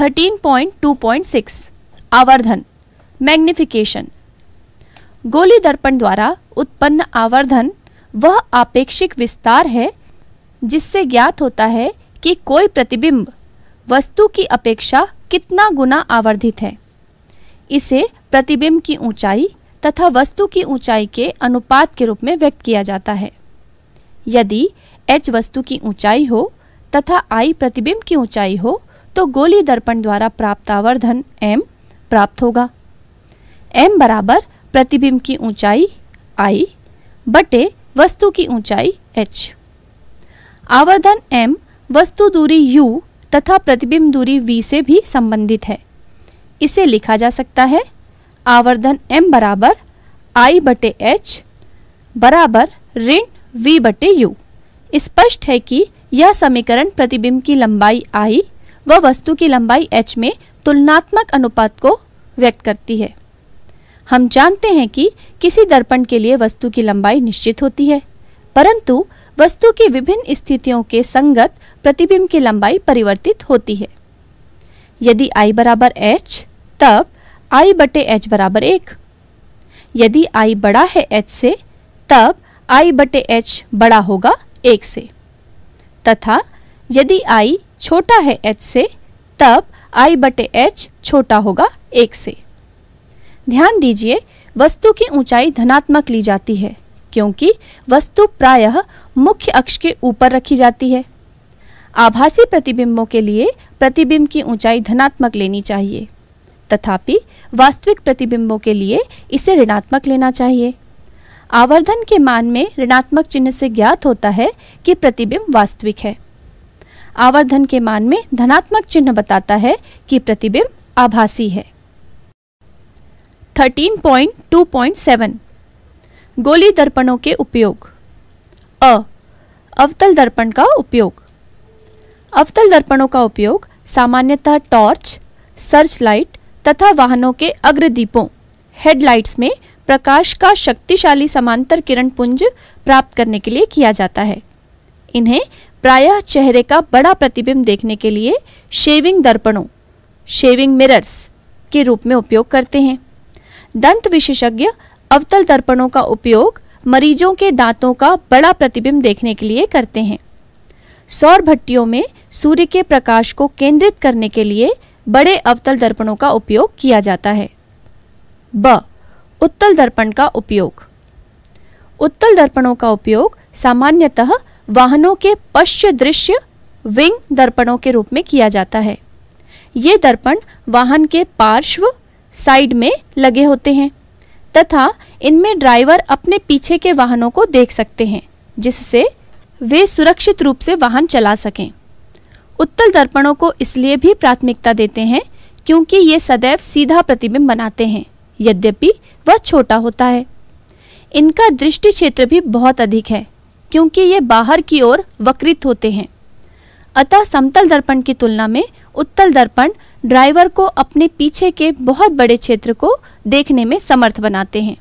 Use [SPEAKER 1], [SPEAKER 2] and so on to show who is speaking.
[SPEAKER 1] 13.2.6 आवर्धन मैग्निफिकेशन गोली दर्पण द्वारा उत्पन्न आवर्धन वह आपेक्षिक विस्तार है जिससे ज्ञात होता है कि कोई प्रतिबिंब वस्तु की अपेक्षा कितना गुना आवर्धित है इसे प्रतिबिंब की ऊंचाई तथा वस्तु की ऊंचाई के अनुपात के रूप में व्यक्त किया जाता है यदि h वस्तु की ऊंचाई हो तथा i प्रतिबिंब की ऊंचाई हो तो गोली दर्पण द्वारा प्राप्त आवर्धन एम प्राप्त होगा एम बराबर प्रतिबिंब की ऊंचाई आई बटे वस्तु की ऊंचाई एच आवर्धन एम वस्तु दूरी यू तथा प्रतिबिंब दूरी वी से भी संबंधित है इसे लिखा जा सकता है आवर्धन एम बराबर आई बटे एच बराबर ऋण वी बटे यू स्पष्ट है कि यह समीकरण प्रतिबिंब की लंबाई आई वह वस्तु की लंबाई h में तुलनात्मक अनुपात को व्यक्त करती है हम जानते हैं कि किसी दर्पण के लिए वस्तु की लंबाई निश्चित होती है परंतु वस्तु की विभिन्न स्थितियों के संगत प्रतिबिंब की लंबाई परिवर्तित होती है यदि i बराबर एच तब i बटे एच बराबर एक यदि i बड़ा है h से तब i बटे एच बड़ा होगा एक से तथा यदि i छोटा है एच से तब आई बटे एच छोटा होगा एक से ध्यान दीजिए वस्तु की ऊंचाई धनात्मक ली जाती है क्योंकि वस्तु प्रायः मुख्य अक्ष के ऊपर रखी जाती है आभासी प्रतिबिंबों के लिए प्रतिबिंब की ऊंचाई धनात्मक लेनी चाहिए तथापि वास्तविक प्रतिबिंबों के लिए इसे ऋणात्मक लेना चाहिए आवर्धन के मान में ऋणात्मक चिन्ह से ज्ञात होता है कि प्रतिबिंब वास्तविक है आवर्धन के मान में धनात्मक चिन्ह बताता है कि प्रतिबिंब आभासी है 13.2.7 गोली दर्पणों के उपयोग अ अवतल दर्पण का उपयोग अवतल दर्पणों का उपयोग सामान्यतः टॉर्च सर्च लाइट तथा वाहनों के अग्रदीपों हेडलाइट्स में प्रकाश का शक्तिशाली समांतर किरण पुंज प्राप्त करने के लिए किया जाता है इन्हें प्रायः चेहरे का बड़ा प्रतिबिंब देखने के लिए शेविंग दर्पणों शेविंग मिरर्स के रूप में उपयोग करते हैं दंत विशेषज्ञ अवतल दर्पणों का उपयोग मरीजों के दांतों का बड़ा प्रतिबिंब देखने के लिए करते हैं सौर भट्टियों में सूर्य के प्रकाश को केंद्रित करने के लिए बड़े अवतल दर्पणों का उपयोग किया जाता है ब उत्तल दर्पण का उपयोग उत्तल दर्पणों का उपयोग सामान्यतः वाहनों के पश्च दृश्य विंग दर्पणों के रूप में किया जाता है ये दर्पण वाहन के पार्श्व साइड में लगे होते हैं तथा इनमें ड्राइवर अपने पीछे के वाहनों को देख सकते हैं जिससे वे सुरक्षित रूप से वाहन चला सकें उत्तल दर्पणों को इसलिए भी प्राथमिकता देते हैं क्योंकि ये सदैव सीधा प्रतिबिंब बनाते हैं यद्यपि वह छोटा होता है इनका दृष्टि क्षेत्र भी बहुत अधिक है क्योंकि ये बाहर की ओर वक्रित होते हैं अतः समतल दर्पण की तुलना में उत्तल दर्पण ड्राइवर को अपने पीछे के बहुत बड़े क्षेत्र को देखने में समर्थ बनाते हैं